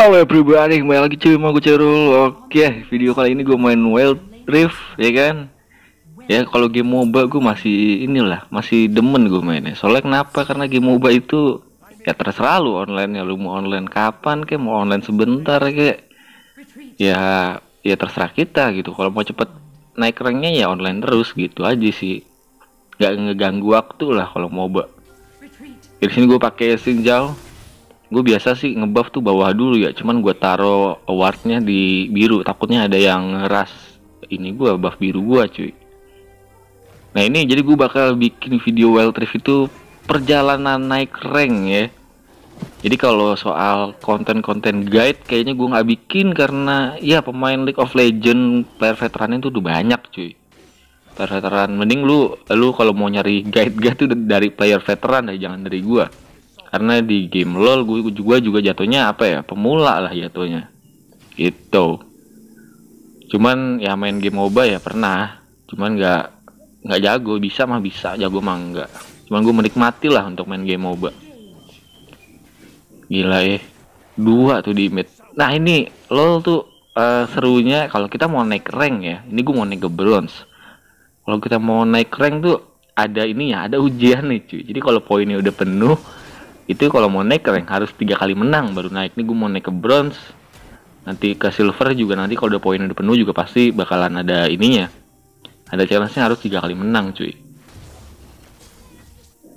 Halo ya pribadi, kembali lagi cuy mau gue cerul Oke, video kali ini gue main Wild Rift, ya kan Ya, kalau game MOBA gue masih inilah, masih demen gue mainnya Soalnya kenapa? Karena game MOBA itu ya terserah lu online ya Lu mau online kapan kek, mau online sebentar kek Ya, ya terserah kita gitu Kalau mau cepet naik ranknya ya online terus gitu aja sih Gak ngeganggu waktu lah kalau MOBA Di sini gue pakai Sinjau gue biasa sih ngebuff tuh bawah dulu ya cuman gue taro awardnya di biru takutnya ada yang ngeras ini gue buff biru gue cuy nah ini jadi gue bakal bikin video wild rift itu perjalanan naik rank ya jadi kalau soal konten-konten guide kayaknya gue gak bikin karena ya pemain League of Legends player veteran itu udah banyak cuy player veteran mending lu lu kalau mau nyari guide guide tuh dari player veteran deh jangan dari gue karena di game lol gue juga juga jatuhnya apa ya pemula lah jatuhnya itu. cuman ya main game moba ya pernah cuman nggak nggak jago bisa mah bisa jago mah enggak cuman gue menikmati lah untuk main game moba gila ya eh. dua tuh di mid nah ini lol tuh uh, serunya kalau kita mau naik rank ya ini gue mau naik ke bronze kalau kita mau naik rank tuh ada ini ya ada ujian nih cuy jadi kalau poinnya udah penuh itu kalau mau naik keren harus tiga kali menang baru naik nih gue mau naik ke bronze nanti ke silver juga nanti kalau udah poin udah penuh juga pasti bakalan ada ininya ada challenge-nya harus tiga kali menang cuy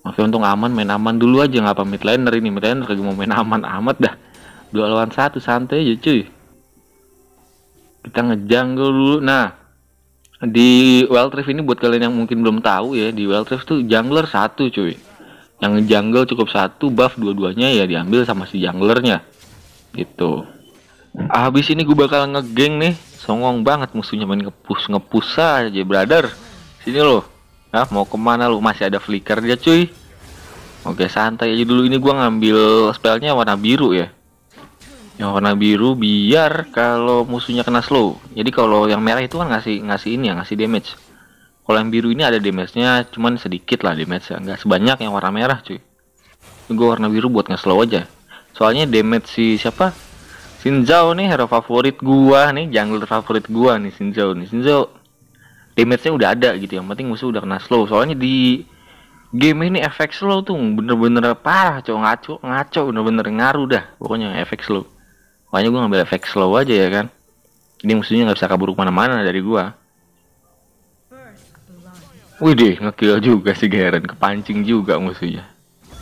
maksudnya untung aman main aman dulu aja nggak apa laner ini midliner lagi mau main aman amat dah dua lawan satu santai aja cuy kita ngejungle dulu nah di Wild Rift ini buat kalian yang mungkin belum tahu ya di Wild Rift tuh jungler satu cuy yang jungle cukup satu buff dua-duanya ya diambil sama si junglernya gitu ah, habis ini gue bakal ngegeng nih songong banget musuhnya main ngepus ngepus aja brother sini loh ah mau kemana lu masih ada flicker dia cuy oke santai aja dulu ini gue ngambil spellnya warna biru ya yang warna biru biar kalau musuhnya kena slow jadi kalau yang merah itu kan ngasih ngasih ini ya ngasih damage kalau yang biru ini ada damage-nya, cuman sedikit lah damage-nya, nggak sebanyak yang warna merah cuy. Gue warna biru buat nge-slow aja. Soalnya damage si siapa? Sinzao nih hero favorit gua nih, jungler favorit gua nih Sinzao nih. Sinzao damage-nya udah ada gitu, ya. penting musuh udah kena slow. Soalnya di game ini efek slow tuh bener-bener parah cowok ngaco ngaco bener-bener ngaruh dah pokoknya efek slow makanya gue ngambil efek slow aja ya kan ini musuhnya nggak bisa kabur kemana-mana dari gua Wih deh, ngekill juga si Garen, kepancing juga musuhnya.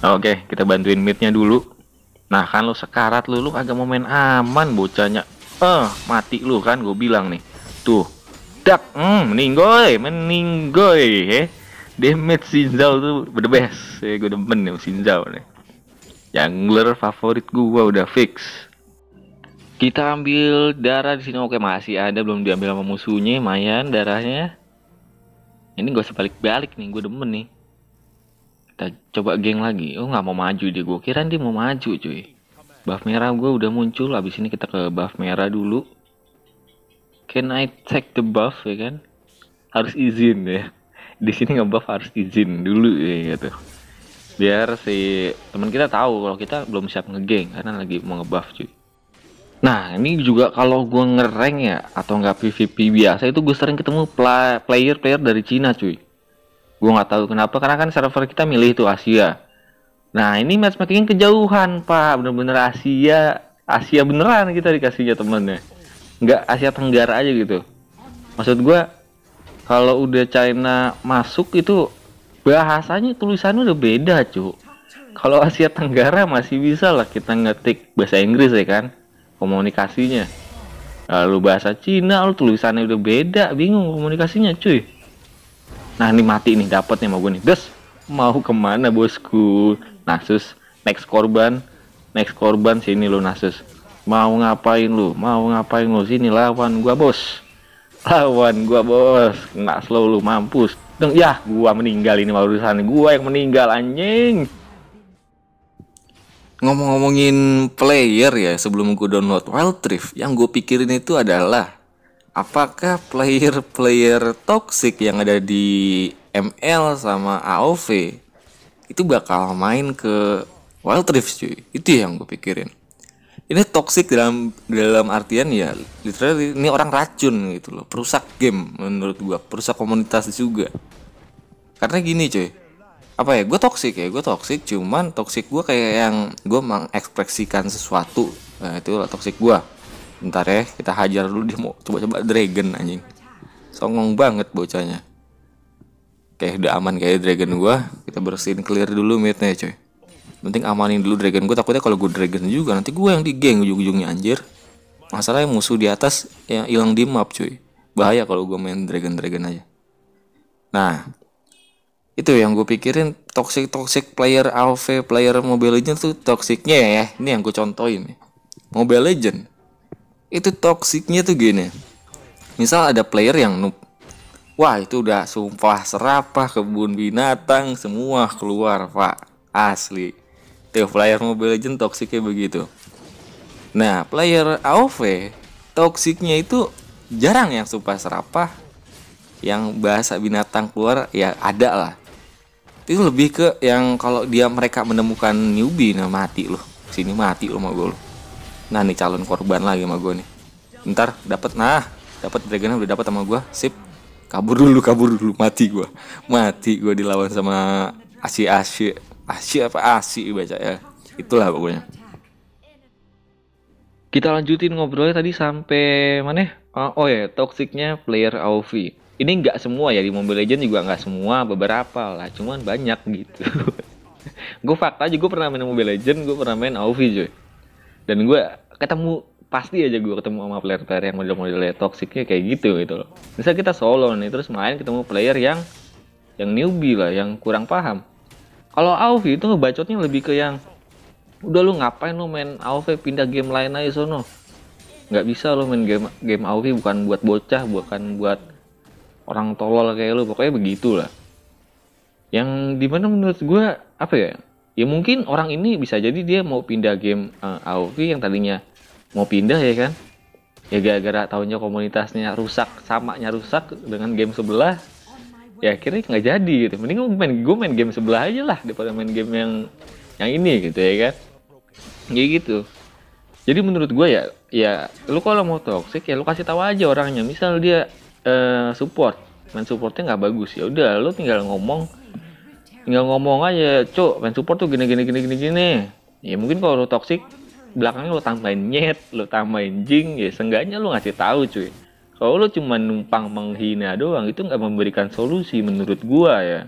Oke, kita bantuin midnya dulu. Nah, kan lu sekarat lu, lu agak mau main aman bocahnya. Eh, mati lu kan gue bilang nih. Tuh. Dak, hmm, meninggoy, meninggoy, eh. Damage Sinzao tuh the best. Eh, gue demen nih Sinzao nih. Jungler favorit gua udah fix. Kita ambil darah di sini oke masih ada belum diambil sama musuhnya, mayan darahnya ini gue sebalik balik nih gue demen nih kita coba geng lagi oh nggak mau maju dia gue kira dia mau maju cuy buff merah gue udah muncul Abis ini kita ke buff merah dulu can I check the buff ya kan harus izin ya di sini buff harus izin dulu ya gitu biar si teman kita tahu kalau kita belum siap ngegeng karena lagi mau ngebuff cuy Nah ini juga kalau gue ngereng ya atau nggak PVP biasa itu gue sering ketemu player-player dari Cina cuy. Gue nggak tahu kenapa karena kan server kita milih itu Asia. Nah ini matchmaking kejauhan pak, bener-bener Asia, Asia beneran kita dikasihnya temennya. Nggak Asia Tenggara aja gitu. Maksud gue kalau udah China masuk itu bahasanya tulisannya udah beda cuy. Kalau Asia Tenggara masih bisa lah kita ngetik bahasa Inggris ya kan komunikasinya lalu bahasa Cina lu tulisannya udah beda bingung komunikasinya cuy nah ini mati nih dapet nih mau gue nih des mau kemana bosku nasus next korban next korban sini lu nasus mau ngapain lu mau ngapain lu sini lawan gua bos lawan gua bos nggak slow lu mampus Deng, ya gua meninggal ini urusan gua yang meninggal anjing ngomong-ngomongin player ya sebelum gue download Wild Rift yang gue pikirin itu adalah apakah player-player toxic yang ada di ML sama AOV itu bakal main ke Wild Rift cuy itu ya yang gue pikirin ini toxic dalam dalam artian ya literally ini orang racun gitu loh perusak game menurut gue perusak komunitas juga karena gini cuy apa ya gue toksik ya gue toksik cuman toksik gue kayak yang gue mengekspresikan sesuatu nah itu lah toksik gue ntar ya kita hajar dulu dia mau coba-coba dragon anjing songong banget bocahnya kayak udah aman kayak dragon gue kita bersihin clear dulu mitnya coy penting amanin dulu dragon gue takutnya kalau gue dragon juga nanti gue yang di geng ujung-ujungnya anjir masalahnya musuh di atas yang hilang di map cuy bahaya kalau gue main dragon dragon aja nah itu yang gue pikirin toxic toxic player AoV player Mobile Legend tuh toxicnya ya ini yang gue contohin Mobile Legend itu toxicnya tuh gini misal ada player yang noob wah itu udah sumpah serapah kebun binatang semua keluar pak asli tuh player Mobile Legend toxicnya begitu nah player AoV toxicnya itu jarang yang sumpah serapah yang bahasa binatang keluar ya ada lah itu lebih ke yang kalau dia mereka menemukan newbie nah mati loh sini mati loh mau gue lo nah nih calon korban lagi sama gue nih ntar dapat nah dapat dragonnya udah dapat sama gue sip kabur dulu kabur dulu mati gue mati gue dilawan sama asyik asyik asyik apa asyik baca ya itulah pokoknya kita lanjutin ngobrolnya tadi sampai mana oh, oh ya toksiknya player AoV ini nggak semua ya di Mobile Legend juga nggak semua beberapa lah cuman banyak gitu gue fakta aja gue pernah main Mobile Legend, gue pernah main AoV cuy dan gue ketemu pasti aja gue ketemu sama player-player yang model-modelnya toksiknya kayak gitu gitu loh misal kita solo nih terus main ketemu player yang yang newbie lah yang kurang paham kalau AoV itu ngebacotnya lebih ke yang udah lu ngapain lu main AoV pindah game lain aja sono nggak bisa lo main game game AoV bukan buat bocah bukan buat orang tolol kayak lu pokoknya begitulah yang dimana menurut gue apa ya ya mungkin orang ini bisa jadi dia mau pindah game uh, eh, AoV yang tadinya mau pindah ya kan ya gara-gara tahunnya komunitasnya rusak samanya rusak dengan game sebelah ya akhirnya nggak jadi gitu mending gue main gue main game sebelah aja lah daripada main game yang yang ini gitu ya kan ya gitu jadi menurut gue ya ya lu kalau mau toxic ya lu kasih tahu aja orangnya misal dia uh, support main supportnya nggak bagus ya udah lo tinggal ngomong tinggal ngomong aja cok main support tuh gini gini gini gini gini ya mungkin kalau lo toxic belakangnya lo tambahin nyet lo tambahin jing ya seenggaknya lo ngasih tahu cuy kalau lo cuma numpang menghina doang itu nggak memberikan solusi menurut gua ya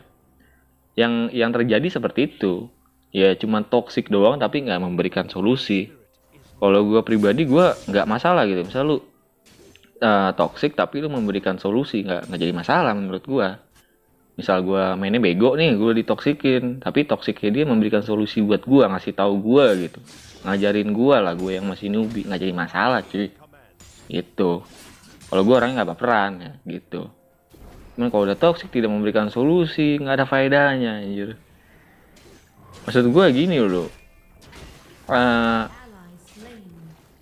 yang yang terjadi seperti itu ya cuma toxic doang tapi nggak memberikan solusi kalau gua pribadi gua nggak masalah gitu misal lu uh, toxic tapi lu memberikan solusi nggak nggak jadi masalah menurut gua misal gua mainnya bego nih gua ditoksikin tapi toksiknya dia memberikan solusi buat gua ngasih tahu gua gitu ngajarin gua lah gua yang masih newbie nggak jadi masalah cuy gitu kalau gua orangnya nggak baperan ya gitu cuman kalau udah toxic tidak memberikan solusi nggak ada faedahnya anjir maksud gua gini loh uh,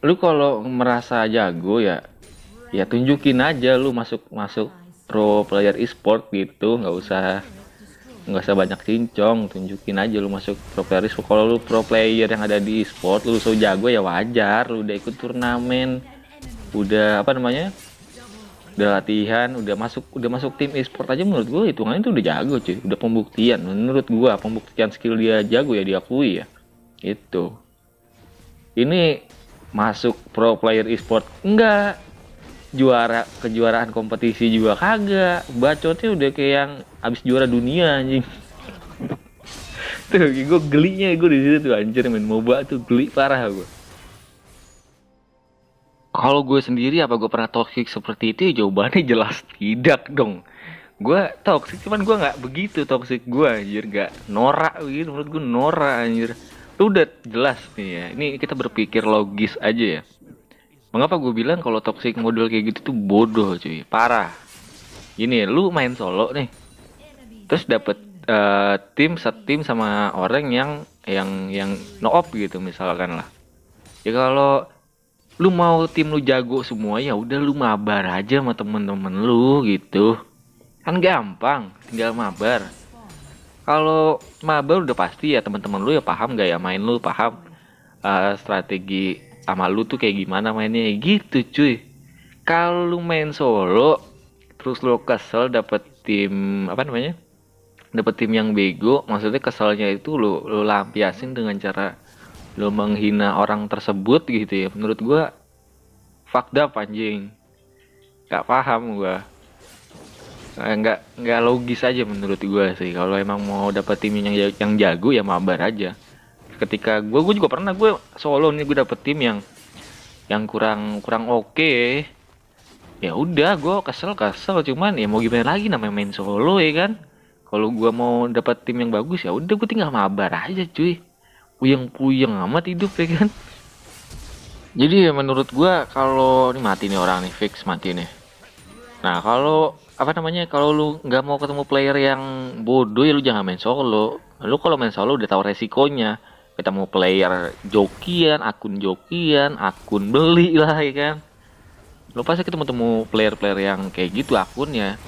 lu kalau merasa jago ya ya tunjukin aja lu masuk masuk pro player e-sport gitu nggak usah nggak usah banyak cincong tunjukin aja lu masuk pro player e-sport kalau lu pro player yang ada di e-sport lu so jago ya wajar lu udah ikut turnamen udah apa namanya udah latihan udah masuk udah masuk tim e-sport aja menurut gue hitungannya itu udah jago cuy udah pembuktian menurut gue pembuktian skill dia jago ya diakui ya itu ini masuk pro player e-sport enggak juara kejuaraan kompetisi juga kagak bacotnya udah kayak yang abis juara dunia anjing tuh gue gelinya gue di situ tuh anjir main moba tuh geli parah gue kalau gue sendiri apa gue pernah toxic seperti itu ya jawabannya jelas tidak dong gue toxic cuman gue nggak begitu toxic gue anjir nggak norak gitu menurut gue norak anjir tuh udah jelas nih ya ini kita berpikir logis aja ya mengapa gue bilang kalau toxic modul kayak gitu tuh bodoh cuy parah gini lu main solo nih terus dapet uh, tim setim sama orang yang yang yang no op gitu misalkan lah ya kalau lu mau tim lu jago semua ya udah lu mabar aja sama temen-temen lu gitu kan gampang tinggal mabar kalau mabar udah pasti ya temen-temen lu ya paham gak ya main lu paham uh, strategi sama lu tuh kayak gimana mainnya gitu cuy kalau lu main solo terus lu kesel dapet tim apa namanya dapet tim yang bego maksudnya keselnya itu lu lu lampiasin dengan cara lu menghina orang tersebut gitu ya menurut gua fucked up anjing nggak paham gua eh, nggak nggak logis aja menurut gua sih kalau emang mau dapet tim yang yang jago ya mabar aja ketika gue gue juga pernah gue solo nih gue dapet tim yang yang kurang kurang oke okay. ya udah gue kesel kesel cuman ya mau gimana lagi namanya main solo ya kan kalau gue mau dapet tim yang bagus ya udah gue tinggal mabar aja cuy puyeng puyeng amat hidup ya kan jadi ya menurut gue kalau ini mati nih orang nih fix mati nih nah kalau apa namanya kalau lu nggak mau ketemu player yang bodoh ya lu jangan main solo lu kalau main solo udah tahu resikonya ketemu player jokian akun jokian akun beli lah ya kan lo pasti ketemu temu player-player yang kayak gitu akunnya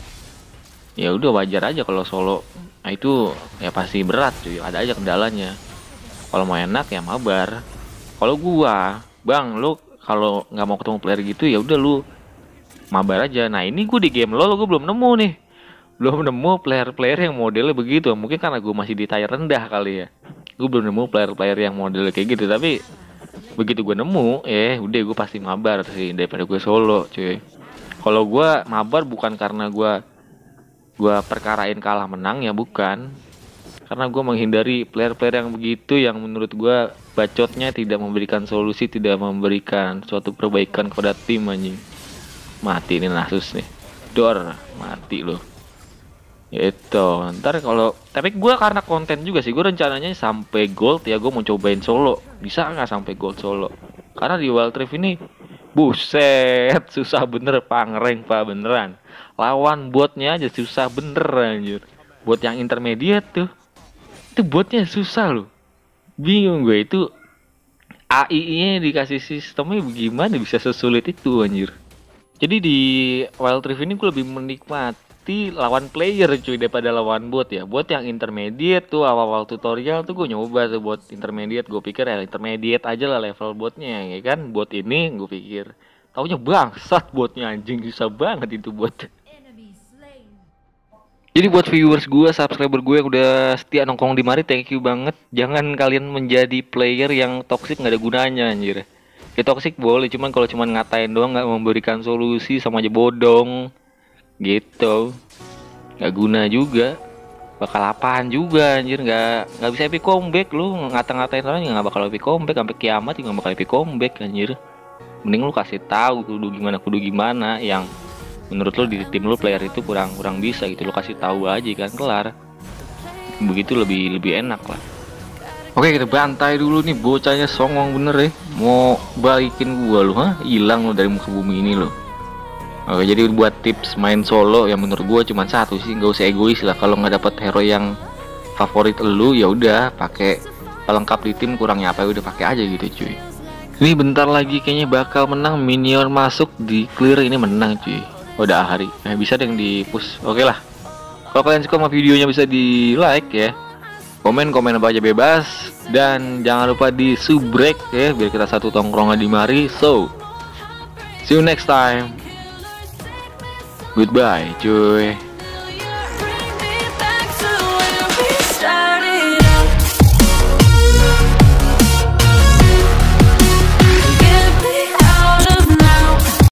ya udah wajar aja kalau solo nah, itu ya pasti berat cuy ada aja kendalanya kalau mau enak ya mabar kalau gua bang lu kalau nggak mau ketemu player gitu ya udah lu mabar aja nah ini gua di game lo gua belum nemu nih belum nemu player-player yang modelnya begitu mungkin karena gue masih di tier rendah kali ya gue belum nemu player-player yang model kayak gitu tapi begitu gue nemu ya udah gue pasti mabar sih daripada gue solo cuy kalau gue mabar bukan karena gue gue perkarain kalah menang ya bukan karena gue menghindari player-player yang begitu yang menurut gue bacotnya tidak memberikan solusi tidak memberikan suatu perbaikan kepada tim anjing mati ini Nasus nih dor mati loh itu ntar kalau tapi gue karena konten juga sih gue rencananya sampai gold ya gue mau cobain solo bisa nggak sampai gold solo karena di wild rift ini buset susah bener pangreng pak beneran lawan buatnya aja susah bener anjir buat yang intermediate tuh itu buatnya susah loh bingung gue itu AI nya dikasih sistemnya gimana bisa sesulit itu anjir jadi di Wild Rift ini gue lebih menikmati bukti lawan player cuy daripada lawan bot ya buat yang intermediate tuh awal-awal tutorial tuh gue nyoba tuh buat intermediate gue pikir ya intermediate aja lah level botnya ya kan bot ini gue pikir taunya bangsat buatnya anjing susah banget itu bot jadi buat viewers gue, subscriber gue yang udah setia nongkrong di mari, thank you banget. Jangan kalian menjadi player yang toxic nggak ada gunanya anjir. Ya toxic boleh, cuman kalau cuman ngatain doang nggak memberikan solusi sama aja bodong gitu nggak guna juga bakal apaan juga anjir nggak nggak bisa epic comeback lu ngata-ngatain orang nggak bakal epic comeback sampai kiamat juga bakal epic comeback anjir mending lu kasih tahu kudu gimana kudu gimana yang menurut lu di tim lu player itu kurang kurang bisa gitu lu kasih tahu aja kan kelar begitu lebih lebih enak lah Oke kita bantai dulu nih bocahnya songong bener ya Mau balikin gua lu Hilang lu dari muka bumi ini loh Oke, jadi buat tips main solo yang menurut gue cuma satu sih, nggak usah egois lah. Kalau nggak dapet hero yang favorit lu, ya udah pakai pelengkap di tim kurangnya apa ya udah pakai aja gitu cuy. Ini bentar lagi kayaknya bakal menang minion masuk di clear ini menang cuy. Udah hari, nah, bisa deh di push. Oke okay lah. Kalau kalian suka sama videonya bisa di like ya. Komen komen apa aja bebas dan jangan lupa di subrek ya biar kita satu tongkrongan di mari. So, see you next time. Goodbye, cuy.